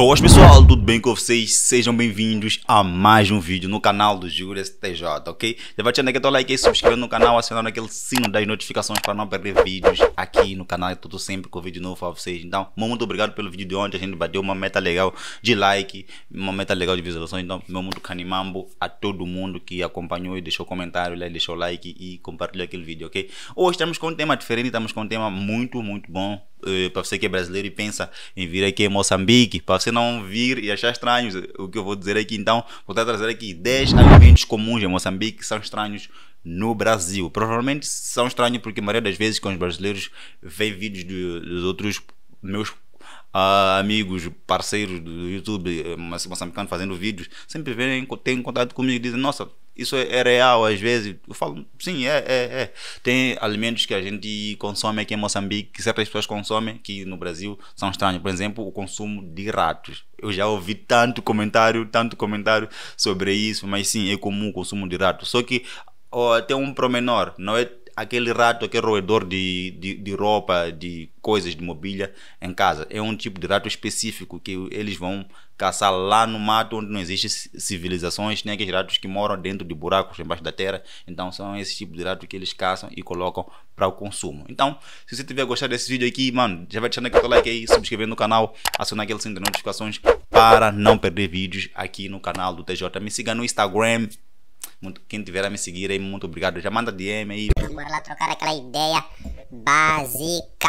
Boas pessoal, tudo bem com vocês? Sejam bem-vindos a mais um vídeo no canal do Júlio STJ, ok? Já aqui o aquele like e se inscrevendo no canal, acionando aquele sino das notificações para não perder vídeos aqui no canal. Eu tô sempre com vídeo novo para vocês. Então, muito obrigado pelo vídeo de ontem. A gente bateu uma meta legal de like, uma meta legal de visualização. Então, meu mundo canimambo, a todo mundo que acompanhou e deixou comentário, deixou like e compartilhou aquele vídeo, ok? Hoje estamos com um tema diferente, estamos com um tema muito, muito bom eh, para você que é brasileiro e pensa em vir aqui em Moçambique, para você não vir e achar estranhos eh, o que eu vou dizer aqui, então vou trazer aqui 10 alimentos comuns em Moçambique que são estranhos no Brasil. Provavelmente são estranhos porque a maioria das vezes quando os brasileiros veem vídeos de, dos outros meus Uh, amigos, parceiros do YouTube, eh, moçambicano fazendo vídeos, sempre vêm, têm contato comigo e dizem, nossa, isso é, é, real às vezes. Eu falo, sim, é, é, é. Tem alimentos que a gente consome aqui em Moçambique, que certas pessoas consomem, que no Brasil são estranhos. Por exemplo, o consumo de ratos. Eu já ouvi tanto comentário, tanto comentário sobre isso, mas sim, é comum o consumo de ratos. Só que ó, tem um promenor, não é aquele rato aquele roedor de, de, de, roupa, de coisas, de mobília em casa. É um tipo de rato específico que eles vão caçar lá no mato onde não existem civilizações, nem né? aqueles ratos que moram dentro de buracos embaixo da terra. Então são esse tipo de rato que eles caçam e colocam para o consumo. Então, se você tiver gostado desse vídeo aqui, mano, já vai deixando aquele like aí, se inscrever no canal, acionar aquele sininho de notificações para não perder vídeos aqui no canal do TJ. Me siga no Instagram, muito, quem tiver a me seguir aí, muito obrigado. Já manda DM aí. Bora lá trocar aquela ideia básica.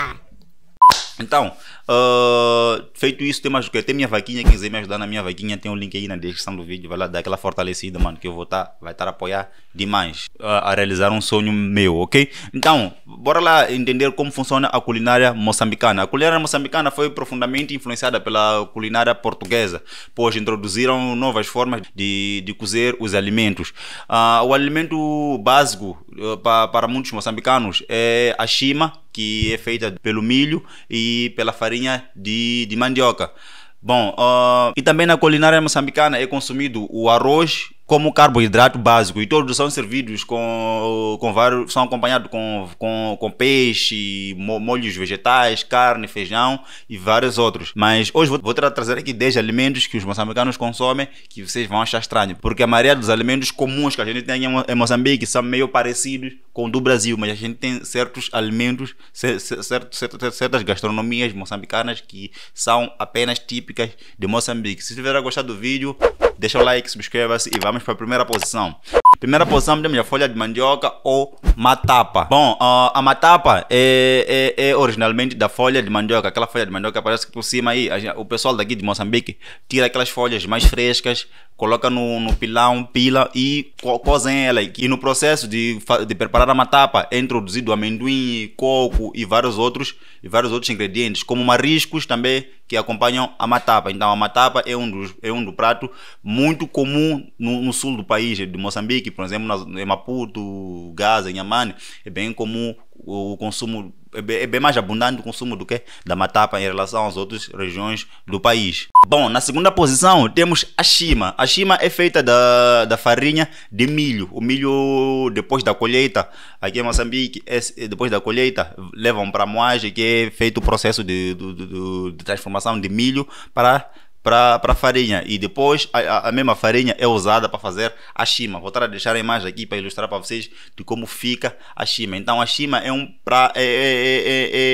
Então, uh, feito isso, tem mais Tem minha vaquinha, quem quiser me ajudar na minha vaquinha, tem o um link aí na descrição do vídeo, vai lá dar aquela fortalecida, mano, que eu vou estar, tá, vai estar tá apoiar demais uh, a realizar um sonho meu, ok? Então, bora lá entender como funciona a culinária moçambicana. A culinária moçambicana foi profundamente influenciada pela culinária portuguesa, pois introduziram novas formas de, de cozer os alimentos. Uh, o alimento básico para, para muitos moçambicanos é a chima, que é feita pelo milho e pela farinha de, de mandioca. Bom, uh, e também na culinária moçambicana é consumido o arroz, como carboidrato básico e todos são servidos com, com vários, são acompanhados com, com, com peixe, molhos vegetais, carne, feijão e vários outros. Mas hoje vou, vou trazer aqui 10 alimentos que os moçambicanos consomem que vocês vão achar estranho, porque a maioria dos alimentos comuns que a gente tem em Moçambique são meio parecidos com o do Brasil, mas a gente tem certos alimentos, certos, certas, certas gastronomias moçambicanas que são apenas típicas de Moçambique. Se tiver gostado do vídeo, Deixa o like, subscreva-se e vamos para a primeira posição. Primeira posição temos a folha de mandioca ou matapa. Bom, uh, a matapa é, é, é, originalmente da folha de mandioca. Aquela folha de mandioca parece que por cima aí, o pessoal daqui de Moçambique tira aquelas folhas mais frescas, coloca no, no pilão, pila e co cozem ela. E no processo de, de preparar a matapa é introduzido amendoim, coco e vários outros e vários outros ingredientes, como mariscos também que acompanham a matapa. Então a matapa é um, dos, é um do prato muito comum no, no sul do país, de Moçambique Moçambique, por exemplo, em Maputo, Gaza, Inhamane, é bem comum o consumo, é, é bem mais abundante o consumo do que da matapa em relação às outras regiões do país. Bom, na segunda posição temos a chima. A chima é feita da, da farinha de milho. O milho, depois da colheita, aqui em Moçambique, é, é depois da colheita, levam para a moagem, que é feito o processo de, de, de, de transformação de milho para para farinha e depois a, a, mesma farinha é usada para fazer a shima. Vou estar a deixar a imagem aqui para ilustrar para vocês de como fica a shima. Então a shima é um, pra, é é, é,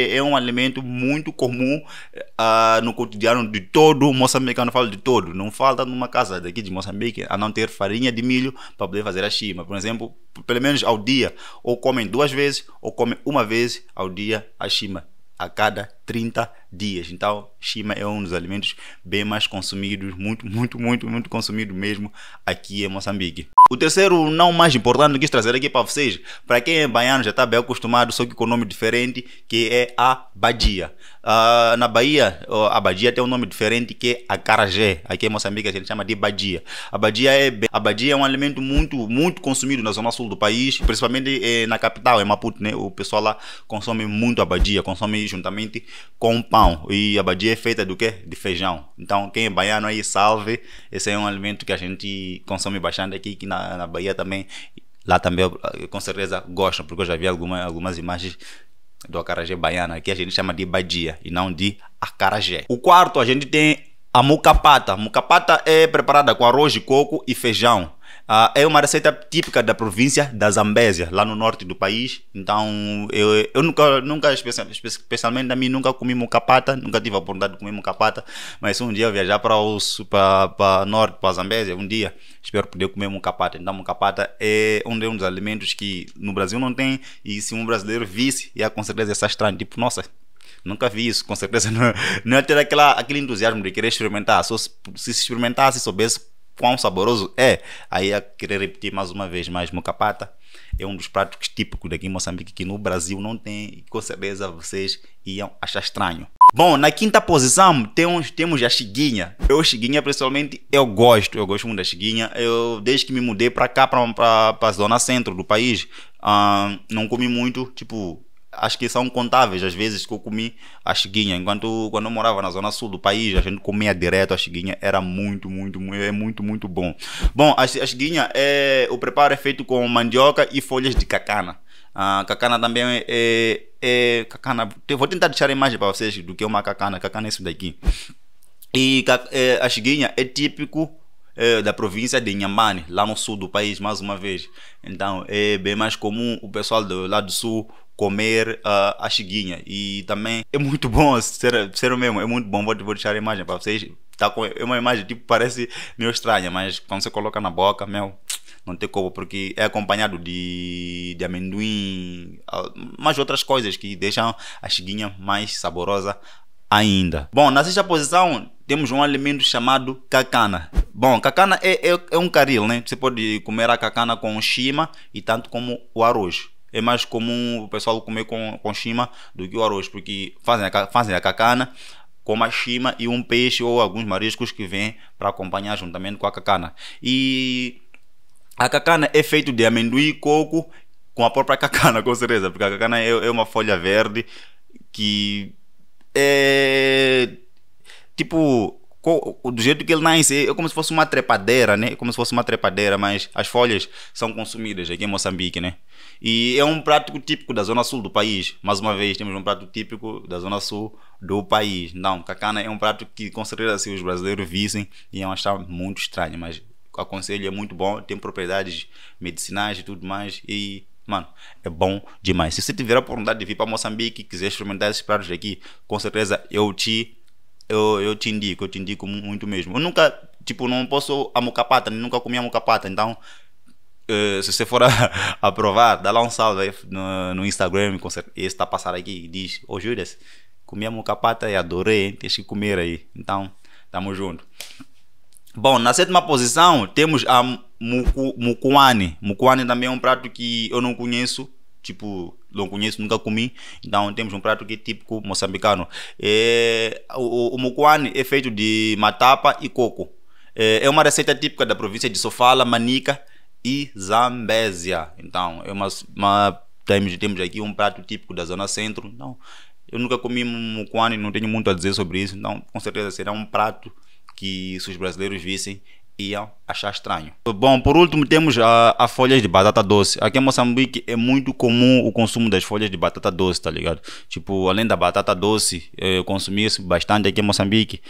é, é, é um alimento muito comum uh, no cotidiano de todo moçambicano, falo de todo. Não falta numa casa daqui de Moçambique a não ter farinha de milho para poder fazer a shima. Por exemplo, pelo menos ao dia, ou comem duas vezes ou comem uma vez ao dia a shima a cada 30 dias. Então, shima é um dos alimentos bem mais consumidos, muito, muito, muito, muito consumido mesmo aqui em Moçambique. O terceiro, não mais importante, quis trazer aqui para vocês, para quem é baiano já está bem acostumado, só que com nome diferente, que é a Badia. Uh, na Bahia, uh, a Badia tem um nome diferente que é Carajé. Aqui em Moçambique a gente chama de Badia. A Badia é, bem... a badia é um alimento muito, muito consumido na zona sul do país, principalmente eh, na capital, em Maputo, né? O pessoal lá consome muito a Badia, consome juntamente com pão. E a badia é feita do quê? De feijão. Então, quem é baiano aí, salve. Esse é um alimento que a gente consome bastante aqui, que na, na Bahia também. Lá também, com certeza, gostam, porque eu já vi alguma, algumas imagens do acarajé baiano, que a gente chama de badia e não de acarajé. O quarto, a gente tem a mucapata. mucapata é preparada com arroz de coco e feijão. Uh, é uma receita típica da província da Zambésia, lá no norte do país. Então, eu, eu nunca, nunca especialmente a mim, nunca comi mucapata, nunca tive a oportunidade de comer mucapata. Mas se um dia eu viajar para o para, para norte, para a Zambésia, um dia espero poder comer mucapata. Então, mucapata é um, um dos alimentos que no Brasil não tem. E se um brasileiro visse, ia com certeza estar estranho. Tipo, nossa, Nunca vi isso, com certeza. Não, não ia ter aquela, aquele entusiasmo de querer experimentar. se, se experimentasse, soubesse quão saboroso é. Aí a querer repetir mais uma vez, mais mocapata é um dos pratos típicos daqui em Moçambique que no Brasil não tem e com certeza vocês iam achar estranho. Bom, na quinta posição temos, temos a chiguinha. Eu, chiguinha, pessoalmente, eu gosto. Eu gosto muito da chiguinha. Eu, desde que me mudei para cá, para a zona centro do país, uh, não comi muito, tipo, acho que são contáveis as vezes que eu comi a chiguinha. Enquanto quando eu morava na zona sul do país, a gente comia direto a chiguinha, era muito, muito, muito, é muito, muito bom. Bom, a, a chiguinha, é, o preparo é feito com mandioca e folhas de cacana. A cacana também é, é, é cacana. Vou tentar deixar a imagem para vocês do que é uma cacana. Cacana é isso daqui. E é, a chiguinha é típico é, da província de Inhambane, lá no sul do país, mais uma vez. Então é bem mais comum o pessoal do lado sul comer uh, a chiguinha. E também é muito bom, ser, ser o mesmo, é muito bom. Vou, vou deixar a imagem para vocês. Tá com, é uma imagem tipo parece meio estranha, mas quando você coloca na boca, meu, não tem como, porque é acompanhado de, de amendoim, ah, mais outras coisas que deixam a chiguinha mais saborosa ainda. Bom, na sexta posição temos um alimento chamado cacana. Bom, cacana é, é, é um caril, né? Você pode comer a cacana com chima e tanto como o arroz é mais comum o pessoal comer com, com chima do que o arroz, porque fazem a, fazem a cacana com a chima e um peixe ou alguns mariscos que vêm para acompanhar juntamente com a cacana. E a cacana é feita de amendoim, e coco, com a própria cacana, com certeza, porque a cacana é, é uma folha verde que é tipo do jeito que ele nasce, é como se fosse uma trepadeira, né? Como se fosse uma trepadeira, mas as folhas são consumidas aqui em Moçambique, né? E é um prato típico da zona sul do país. Mais uma vez, temos um prato típico da zona sul do país. Não, cacana é um prato que com certeza se os brasileiros vissem iam achar muito estranho, mas aconselho, é muito bom, tem propriedades medicinais e tudo mais. E Mano, é bom demais. Se você tiver a oportunidade de vir para Moçambique e quiser experimentar esses pratos aqui, com certeza eu te eu, eu te indico, eu te indico muito mesmo. Eu nunca, tipo, não posso mucapata, nunca comi mucapata, então Uh, se você for aprovar, dá lá um salve aí no, no Instagram, Esse está passando aqui e diz: Ô oh, Júlia, comi a e adorei, tens que comer aí. Então, tamo junto. Bom, na sétima posição temos a mucuane. Mucuane também é um prato que eu não conheço tipo, não conheço, nunca comi. Então temos um prato que é típico moçambicano. É, o, o mucuane é feito de matapa e coco. É, é uma receita típica da província de Sofala, Manica e Zambésia. Então, é uma, uma temos, temos aqui um prato típico da zona centro. Então, eu nunca comi mucuane, não tenho muito a dizer sobre isso. Então, com certeza será um prato que se os brasileiros vissem, iam achar estranho. Bom, por último temos a, a folhas de batata doce. Aqui em Moçambique é muito comum o consumo das folhas de batata doce, tá ligado? Tipo, além da batata doce, eh, eu consumi isso bastante aqui em Moçambique.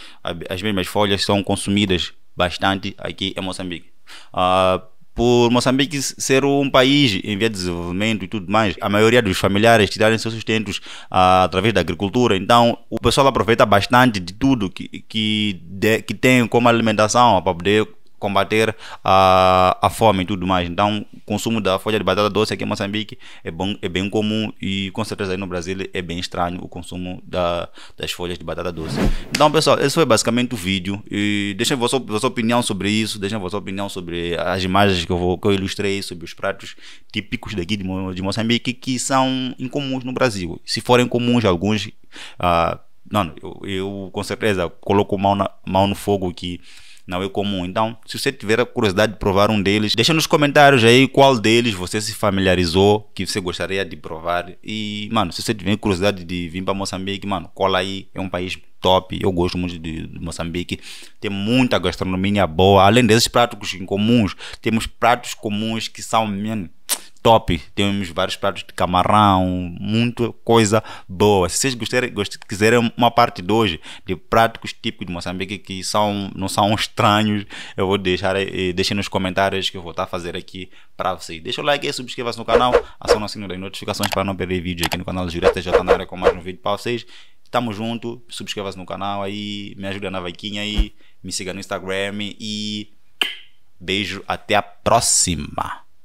As mesmas folhas são consumidas bastante aqui em Moçambique. Ah, por Moçambique ser um país em via de desenvolvimento e tudo mais, a maioria dos familiares tirarem seus sustentos ah, através da agricultura. Então, o pessoal aproveita bastante de tudo que, que, de, que tem como alimentação para poder combater a, a fome e tudo mais. Então, o consumo da folha de batata doce aqui em Moçambique é, bom, é bem comum e com certeza aí no Brasil é bem estranho o consumo da, das folhas de batata doce. Então, pessoal, esse foi basicamente o vídeo. E deixem vossa, vossa opinião sobre isso, deixem vossa opinião sobre as imagens que eu, vou, que eu ilustrei, sobre os pratos típicos daqui de, Mo, de Moçambique que são incomuns no Brasil. Se forem comuns alguns, uh, não, eu, eu, com certeza coloco mão, na, mão no fogo que não é comum. Então, se você tiver a curiosidade de provar um deles, deixa nos comentários aí qual deles você se familiarizou, que você gostaria de provar. E, mano, se você tiver curiosidade de vir para Moçambique, mano, cola aí, é um país top. Eu gosto muito de, de Moçambique. Tem muita gastronomia boa. Além desses pratos incomuns temos pratos comuns que são, top. Temos vários pratos de camarão, muita coisa boa. Se vocês gostarem, gostarem, quiserem uma parte de hoje de pratos típicos de Moçambique que são, não são estranhos, eu vou deixar eh, deixem nos comentários que eu vou estar tá a fazer aqui para vocês. Deixa o like e subscreva-se no canal, aciona o sino das notificações para não perder vídeo aqui no canal do Jureta J na área com mais um vídeo para vocês. Tamo junto, subscreva-se no canal aí, me ajuda na vaquinha aí, me siga no Instagram e beijo, até a próxima!